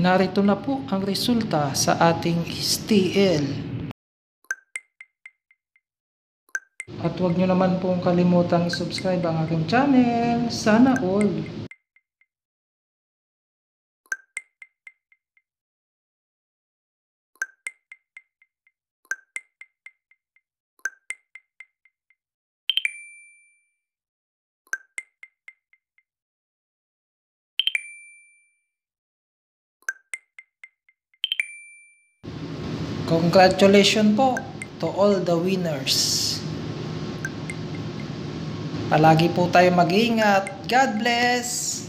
Narito na po ang resulta sa ating STL. At huwag nyo naman pong kalimutang subscribe ang aking channel. Sana all! Congratulations po to all the winners. Palagi po tayo mag ingat God bless!